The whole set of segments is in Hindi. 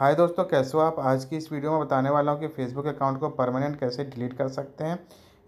हाय दोस्तों कैसे हो आप आज की इस वीडियो में बताने वाला हूँ कि फेसबुक अकाउंट को परमानेंट कैसे डिलीट कर सकते हैं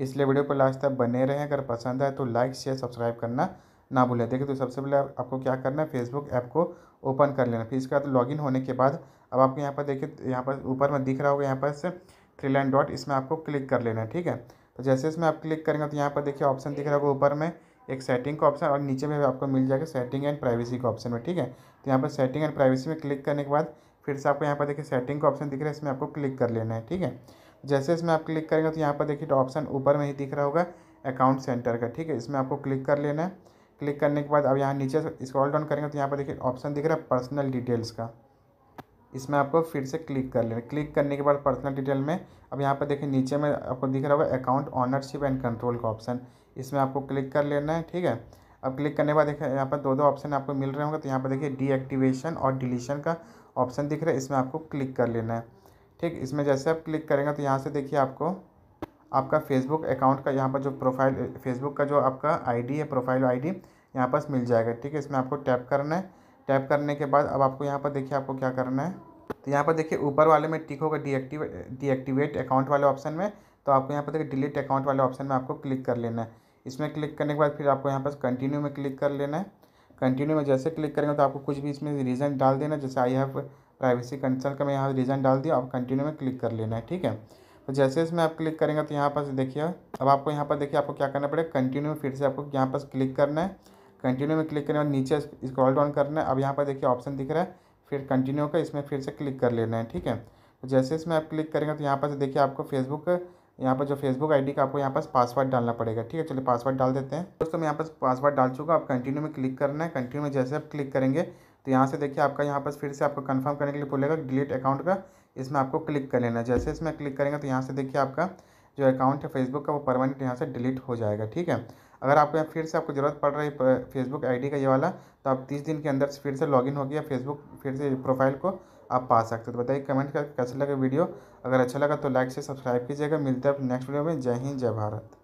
इसलिए वीडियो को लास्ट तक बने रहें अगर पसंद आए तो लाइक शेयर सब्सक्राइब करना ना भूलें देखिए तो सबसे पहले आपको क्या करना है फेसबुक ऐप को ओपन कर लेना फिर इसके बाद इन होने के बाद अब आपको यहाँ पर देखिए यहाँ पर ऊपर में दिख रहा होगा यहाँ पर से थ्री लाइन डॉट इसमें आपको क्लिक कर लेना है ठीक है तो जैसे इसमें आप क्लिक करेंगे तो यहाँ पर देखिए ऑप्शन दिख रहा होगा ऊपर में एक सेटिंग का ऑप्शन और नीचे में आपको मिल जाएगा सेटिंग एंड प्राइवेसी का ऑप्शन में ठीक है तो यहाँ पर सेटिंग एंड प्राइवेसी में क्लिक करने के बाद फिर से आपको यहाँ पर देखिए सेटिंग का ऑप्शन दिख रहा है इसमें आपको क्लिक कर लेना है ठीक है जैसे इसमें आप क्लिक करेंगे तो यहाँ पर देखिए ऑप्शन ऊपर में ही दिख रहा होगा अकाउंट सेंटर का ठीक है इसमें आपको क्लिक कर लेना है क्लिक करने के बाद अब यहाँ नीचे स्क्रॉल डाउन करेंगे तो यहाँ पर देखिए ऑप्शन दिख रहा है पर्सनल डिटेल्स का इसमें आपको फिर से क्लिक कर लेना क्लिक करने के बाद पर्सनल डिटेल में अब यहाँ पर देखिए नीचे में आपको दिख रहा होगा अकाउंट ऑनरशिप एंड कंट्रोल का ऑप्शन इसमें आपको क्लिक कर लेना है ठीक है अब क्लिक करने के बाद देखें यहाँ पर दो दो ऑप्शन आपको मिल रहे होंगे तो यहाँ पर देखिए डीएक्टिवेशन और डिलीशन का ऑप्शन दिख रहा है इसमें आपको क्लिक कर लेना है ठीक इसमें जैसे आप क्लिक करेंगे तो यहाँ से देखिए आपको आपका फेसबुक अकाउंट का यहाँ पर जो प्रोफाइल फेसबुक का जो आपका आईडी है प्रोफाइल आईडी यहाँ पर मिल जाएगा ठीक है इसमें आपको टैप करना है टैप करने के बाद अब आपको यहाँ पर देखिए आपको क्या करना है तो यहाँ पर देखिए ऊपर वाले में टिक होगा डीएक्टिवेट डीएक्टिवेट अकाउंट वाले ऑप्शन में तो आपको यहाँ पर देखिए डिलीट अकाउंट वाले ऑप्शन में आपको क्लिक कर लेना है इसमें क्लिक करने के बाद फिर आपको यहाँ पर कंटिन्यू में क्लिक कर लेना है कंटिन्यू में जैसे क्लिक करेंगे तो आपको कुछ भी इसमें रीज़न डाल देना जैसे आई हैव प्राइवेसी कंसर्न का मैं यहाँ रीज़न डाल दिया आप कंटिन्यू में क्लिक कर लेना है ठीक है तो जैसे इसमें आप क्लिक करेंगे तो यहाँ पर देखिए अब आपको यहाँ पर देखिए आपको क्या करना पड़ेगा कंटिन्यू में फिर से आपको यहाँ पर क्लिक करना है कंटिन्यू में क्लिक करने के बाद नीचे स्क्रॉल डाउन करना है अब यहाँ पर देखिए ऑप्शन दिख रहा है फिर कंटिन्यू का इसमें फिर से क्लिक कर लेना है ठीक है तो जैसे इसमें आप क्लिक करेंगे तो यहाँ पर देखिए आपको फेसबुक यहाँ पर जो फेसबुक आईडी का आपको यहाँ पास पासवर्ड डालना पड़ेगा ठीक है चलिए पासवर्ड डाल देते हैं दोस्तों मैं यहाँ पास पासवर्ड डाल चुका आप कंटिन्यू में क्लिक करना है कंटिन्यू में जैसे आप क्लिक करेंगे तो यहाँ से देखिए आपका यहाँ पर फिर से आपको कन्फर्म करने के लिए बोलेगा डिलीट अकाउंट का इसमें आपको क्लिक कर लेना है जैसे इसमें क्लिक करेंगे तो यहाँ से देखिए आपका जो अकाउंट है फेसबुक का वो परमानेंट यहाँ से डिलीट हो जाएगा ठीक है अगर आपको यहाँ फिर से आपको ज़रूरत पड़ रही है फेसबुक आईडी का ये वाला तो आप तीस दिन के अंदर फिर से लॉगिन हो गया फेसबुक फिर से प्रोफाइल को आप पा सकते हो तो बताइए कमेंट करके कैसा लगा वीडियो अगर अच्छा लगा तो लाइक से सब्सक्राइब कीजिएगा मिलते हैं नेक्स्ट वीडियो में जय हिंद जय भारत